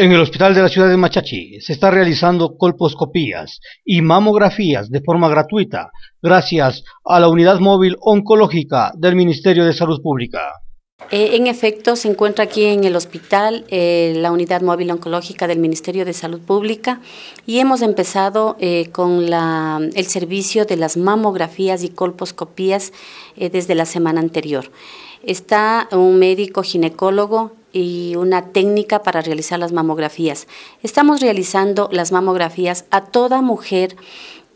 En el hospital de la ciudad de Machachi se está realizando colposcopías y mamografías de forma gratuita gracias a la unidad móvil oncológica del Ministerio de Salud Pública. Eh, en efecto, se encuentra aquí en el hospital eh, la unidad móvil oncológica del Ministerio de Salud Pública y hemos empezado eh, con el servicio de las mamografías y colposcopías desde la semana anterior. Está un médico ginecólogo y una técnica para realizar las mamografías. Estamos realizando las mamografías a toda mujer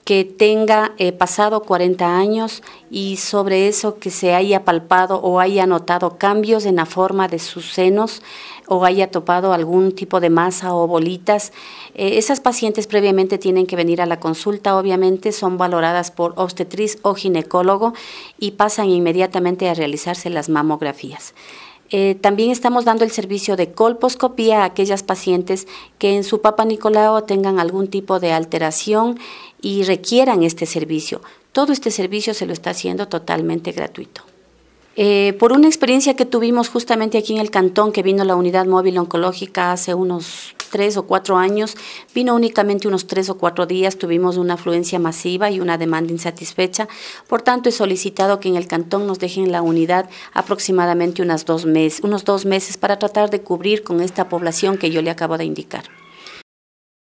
que tenga eh, pasado 40 años y sobre eso que se haya palpado o haya notado cambios en la forma de sus senos o haya topado algún tipo de masa o bolitas. Eh, esas pacientes previamente tienen que venir a la consulta, obviamente son valoradas por obstetriz o ginecólogo y pasan inmediatamente a realizarse las mamografías. Eh, también estamos dando el servicio de colposcopía a aquellas pacientes que en su Papa Nicolau tengan algún tipo de alteración y requieran este servicio. Todo este servicio se lo está haciendo totalmente gratuito. Eh, por una experiencia que tuvimos justamente aquí en el cantón, que vino la unidad móvil oncológica hace unos tres o cuatro años, vino únicamente unos tres o cuatro días, tuvimos una afluencia masiva y una demanda insatisfecha, por tanto he solicitado que en el cantón nos dejen la unidad aproximadamente unas dos meses, unos dos meses para tratar de cubrir con esta población que yo le acabo de indicar.